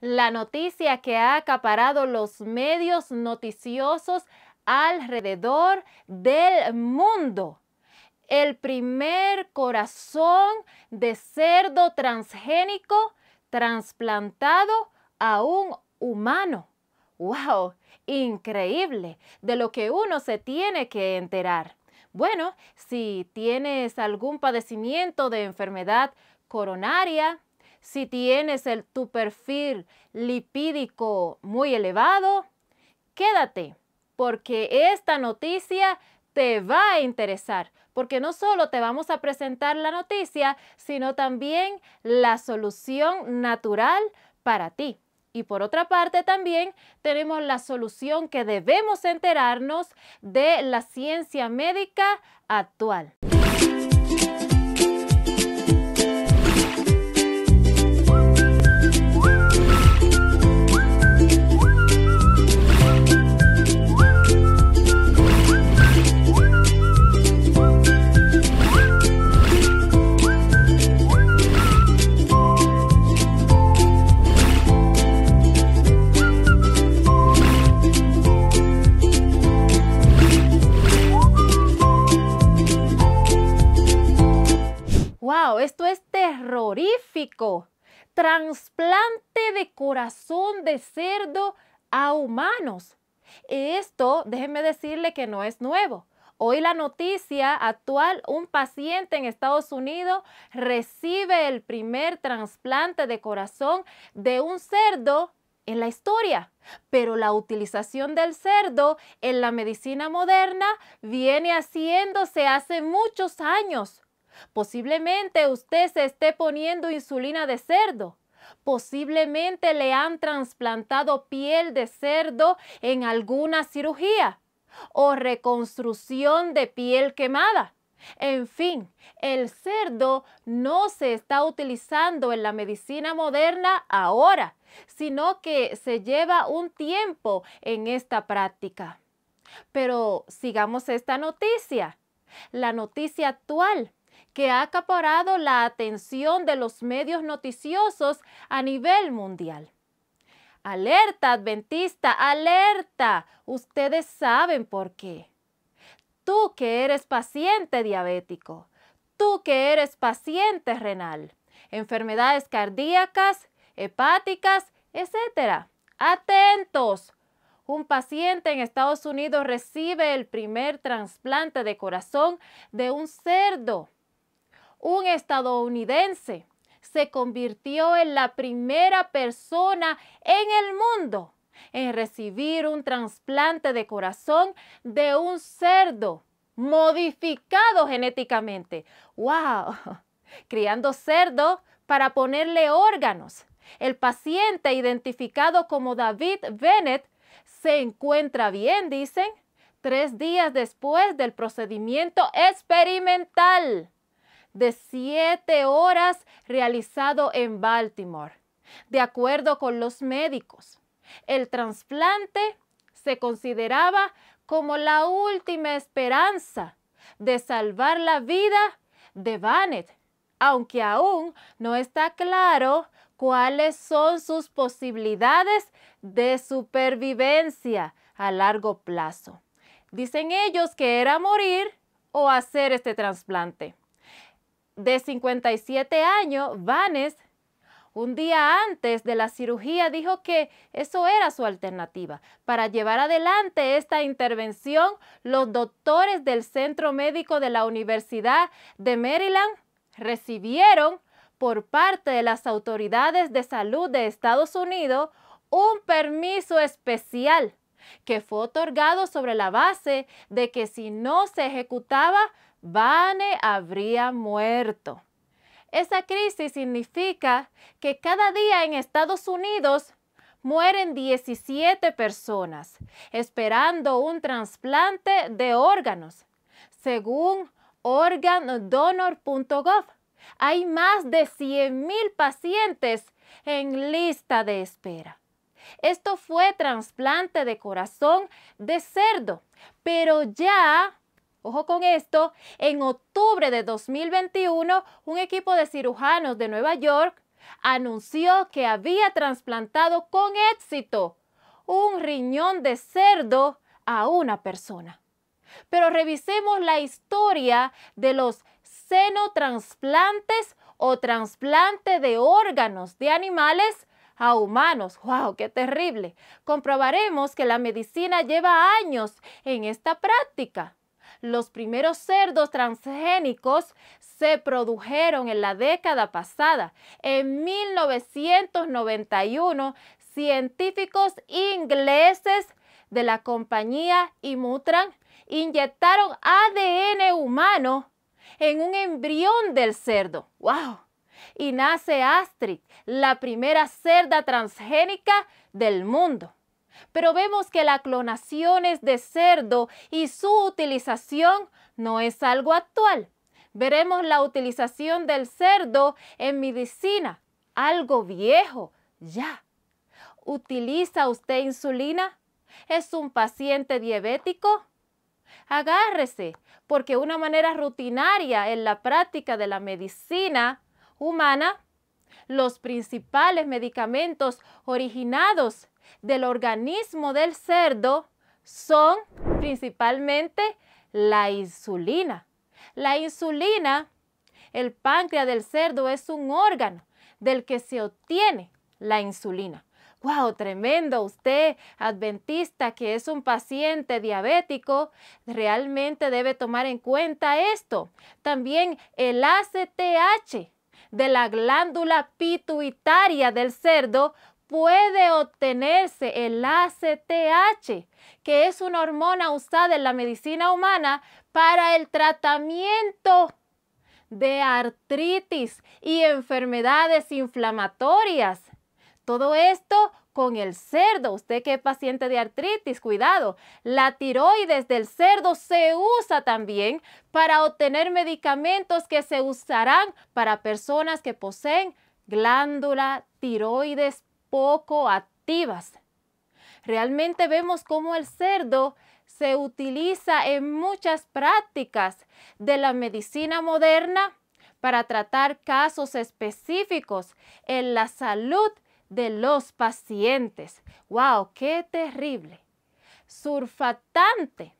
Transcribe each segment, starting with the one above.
la noticia que ha acaparado los medios noticiosos alrededor del mundo. El primer corazón de cerdo transgénico trasplantado a un humano. ¡Wow! Increíble de lo que uno se tiene que enterar. Bueno, si tienes algún padecimiento de enfermedad coronaria, si tienes el, tu perfil lipídico muy elevado, quédate, porque esta noticia te va a interesar, porque no solo te vamos a presentar la noticia, sino también la solución natural para ti. Y por otra parte también tenemos la solución que debemos enterarnos de la ciencia médica actual. Esto es terrorífico. Transplante de corazón de cerdo a humanos. Esto, déjenme decirle que no es nuevo. Hoy la noticia actual, un paciente en Estados Unidos recibe el primer trasplante de corazón de un cerdo en la historia. Pero la utilización del cerdo en la medicina moderna viene haciéndose hace muchos años. Posiblemente usted se esté poniendo insulina de cerdo. Posiblemente le han trasplantado piel de cerdo en alguna cirugía o reconstrucción de piel quemada. En fin, el cerdo no se está utilizando en la medicina moderna ahora, sino que se lleva un tiempo en esta práctica. Pero sigamos esta noticia. La noticia actual que ha acaparado la atención de los medios noticiosos a nivel mundial. Alerta, adventista, alerta. Ustedes saben por qué. Tú que eres paciente diabético, tú que eres paciente renal, enfermedades cardíacas, hepáticas, etc. Atentos. Un paciente en Estados Unidos recibe el primer trasplante de corazón de un cerdo un estadounidense se convirtió en la primera persona en el mundo en recibir un trasplante de corazón de un cerdo modificado genéticamente. ¡Wow! Criando cerdo para ponerle órganos. El paciente identificado como David Bennett se encuentra bien, dicen, tres días después del procedimiento experimental de siete horas realizado en Baltimore. De acuerdo con los médicos, el trasplante se consideraba como la última esperanza de salvar la vida de Bannett, aunque aún no está claro cuáles son sus posibilidades de supervivencia a largo plazo. Dicen ellos que era morir o hacer este trasplante de 57 años, Vanes, un día antes de la cirugía, dijo que eso era su alternativa. Para llevar adelante esta intervención, los doctores del Centro Médico de la Universidad de Maryland recibieron por parte de las autoridades de salud de Estados Unidos un permiso especial que fue otorgado sobre la base de que si no se ejecutaba Vane habría muerto. Esa crisis significa que cada día en Estados Unidos mueren 17 personas esperando un trasplante de órganos. Según organdonor.gov, hay más de 100.000 pacientes en lista de espera. Esto fue trasplante de corazón de cerdo, pero ya Ojo con esto, en octubre de 2021, un equipo de cirujanos de Nueva York anunció que había trasplantado con éxito un riñón de cerdo a una persona. Pero revisemos la historia de los senotransplantes o trasplante de órganos de animales a humanos. ¡Wow! ¡Qué terrible! Comprobaremos que la medicina lleva años en esta práctica. Los primeros cerdos transgénicos se produjeron en la década pasada. En 1991, científicos ingleses de la compañía Imutran inyectaron ADN humano en un embrión del cerdo. ¡Wow! Y nace Astrid, la primera cerda transgénica del mundo. Pero vemos que la clonación es de cerdo y su utilización no es algo actual. Veremos la utilización del cerdo en medicina, algo viejo, ya. ¿Utiliza usted insulina? ¿Es un paciente diabético? Agárrese, porque una manera rutinaria en la práctica de la medicina humana, los principales medicamentos originados del organismo del cerdo son principalmente la insulina. La insulina, el páncreas del cerdo es un órgano del que se obtiene la insulina. ¡Wow! Tremendo. Usted, adventista, que es un paciente diabético, realmente debe tomar en cuenta esto. También el ACTH de la glándula pituitaria del cerdo puede obtenerse el ACTH, que es una hormona usada en la medicina humana para el tratamiento de artritis y enfermedades inflamatorias. Todo esto con el cerdo. Usted que es paciente de artritis, cuidado. La tiroides del cerdo se usa también para obtener medicamentos que se usarán para personas que poseen glándula tiroides poco activas. Realmente vemos cómo el cerdo se utiliza en muchas prácticas de la medicina moderna para tratar casos específicos en la salud de los pacientes. ¡Wow! ¡Qué terrible! Surfactante.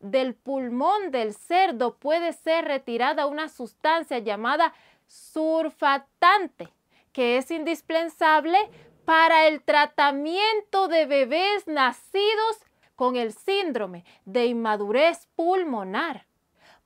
Del pulmón del cerdo puede ser retirada una sustancia llamada surfactante que es indispensable para el tratamiento de bebés nacidos con el síndrome de inmadurez pulmonar.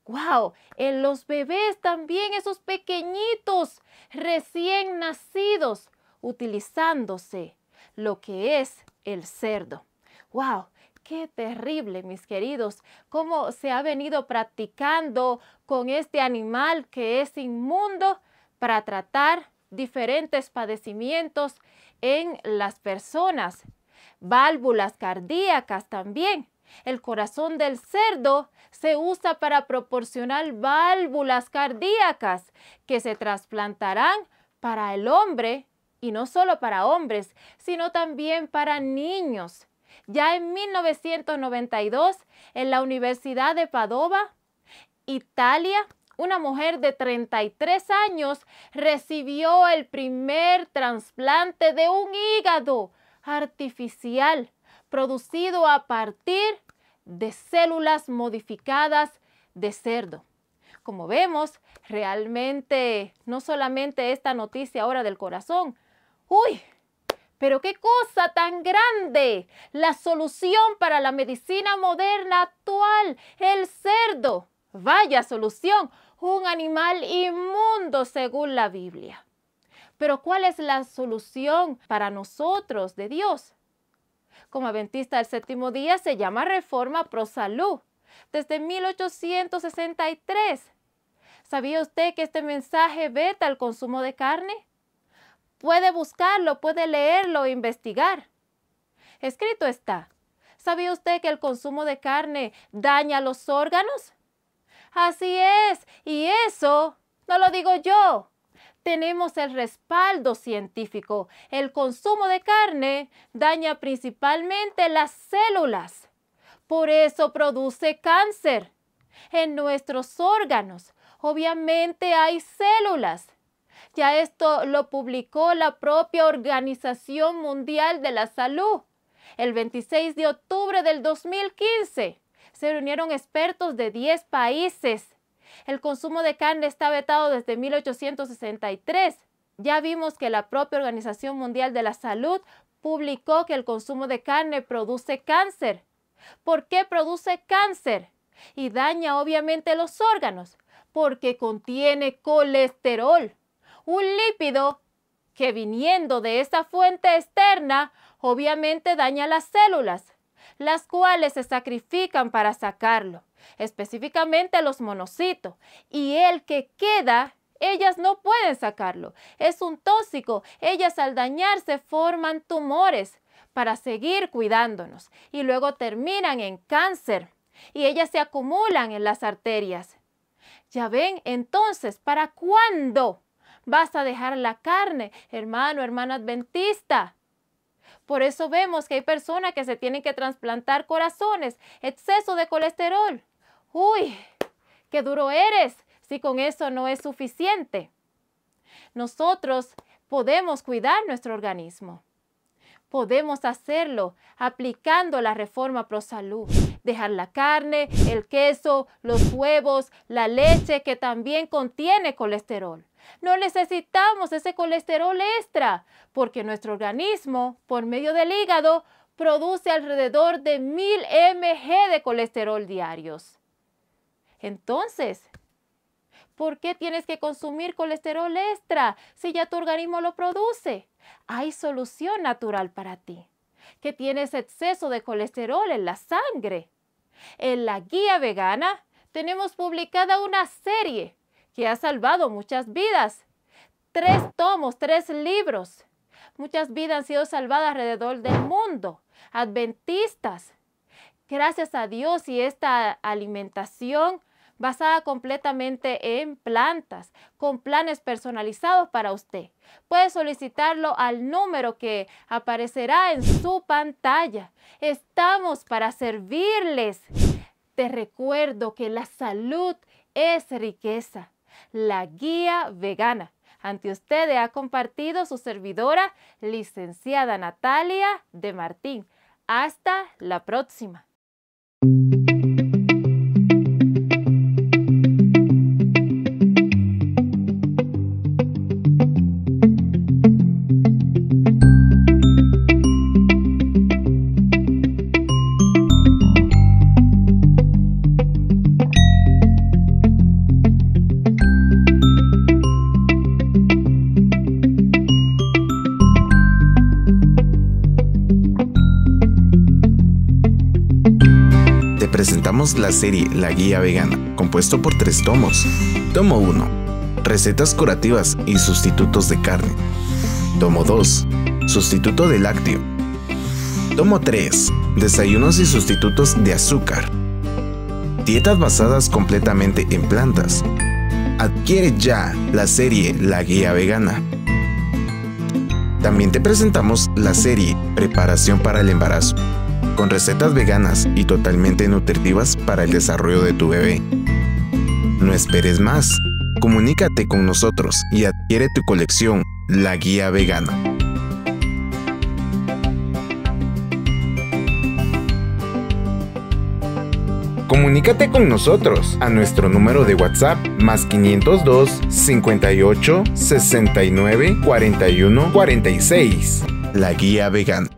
¡Wow! En los bebés también, esos pequeñitos recién nacidos, utilizándose lo que es el cerdo. ¡Wow! qué terrible, mis queridos, cómo se ha venido practicando con este animal que es inmundo para tratar diferentes padecimientos en las personas, válvulas cardíacas también. El corazón del cerdo se usa para proporcionar válvulas cardíacas que se trasplantarán para el hombre y no solo para hombres, sino también para niños. Ya en 1992, en la Universidad de Padova, Italia una mujer de 33 años recibió el primer trasplante de un hígado artificial producido a partir de células modificadas de cerdo. Como vemos, realmente no solamente esta noticia ahora del corazón. ¡Uy! Pero qué cosa tan grande. La solución para la medicina moderna actual, el cerdo. Vaya solución un animal inmundo según la Biblia. Pero ¿cuál es la solución para nosotros de Dios? Como adventista del séptimo día se llama Reforma Pro Salud desde 1863. ¿Sabía usted que este mensaje veta el consumo de carne? Puede buscarlo, puede leerlo e investigar. Escrito está. ¿Sabía usted que el consumo de carne daña los órganos? Así es, y eso no lo digo yo. Tenemos el respaldo científico. El consumo de carne daña principalmente las células. Por eso produce cáncer. En nuestros órganos, obviamente hay células. Ya esto lo publicó la propia Organización Mundial de la Salud el 26 de octubre del 2015 se reunieron expertos de 10 países. El consumo de carne está vetado desde 1863. Ya vimos que la propia Organización Mundial de la Salud publicó que el consumo de carne produce cáncer. ¿Por qué produce cáncer? Y daña obviamente los órganos, porque contiene colesterol, un lípido que viniendo de esta fuente externa obviamente daña las células las cuales se sacrifican para sacarlo, específicamente los monocitos, y el que queda ellas no pueden sacarlo. Es un tóxico. Ellas al dañarse forman tumores para seguir cuidándonos y luego terminan en cáncer y ellas se acumulan en las arterias. Ya ven, entonces, ¿para cuándo vas a dejar la carne, hermano, hermana adventista? Por eso vemos que hay personas que se tienen que trasplantar corazones, exceso de colesterol. Uy, qué duro eres si con eso no es suficiente. Nosotros podemos cuidar nuestro organismo. Podemos hacerlo aplicando la reforma pro salud. Dejar la carne, el queso, los huevos, la leche que también contiene colesterol. No necesitamos ese colesterol extra porque nuestro organismo, por medio del hígado, produce alrededor de 1000 mg de colesterol diarios. Entonces, ¿por qué tienes que consumir colesterol extra si ya tu organismo lo produce? Hay solución natural para ti, que tienes exceso de colesterol en la sangre. En la guía vegana tenemos publicada una serie que ha salvado muchas vidas. Tres tomos, tres libros Muchas vidas han sido salvadas alrededor del mundo. Adventistas, gracias a Dios y esta alimentación basada completamente en plantas, con planes personalizados para usted. Puede solicitarlo al número que aparecerá en su pantalla. Estamos para servirles. Te recuerdo que la salud es riqueza. La guía vegana. Ante ustedes ha compartido su servidora, licenciada Natalia de Martín. Hasta la próxima. la serie La Guía Vegana, compuesto por tres tomos. Tomo 1. Recetas curativas y sustitutos de carne. Tomo 2. Sustituto de lácteo. Tomo 3. Desayunos y sustitutos de azúcar. Dietas basadas completamente en plantas. Adquiere ya la serie La Guía Vegana. También te presentamos la serie Preparación para el embarazo, con recetas veganas y totalmente nutritivas para el desarrollo de tu bebé. No esperes más, comunícate con nosotros y adquiere tu colección, la guía vegana. Comunícate con nosotros a nuestro número de WhatsApp más 502 58 69 41 46. La guía vegana.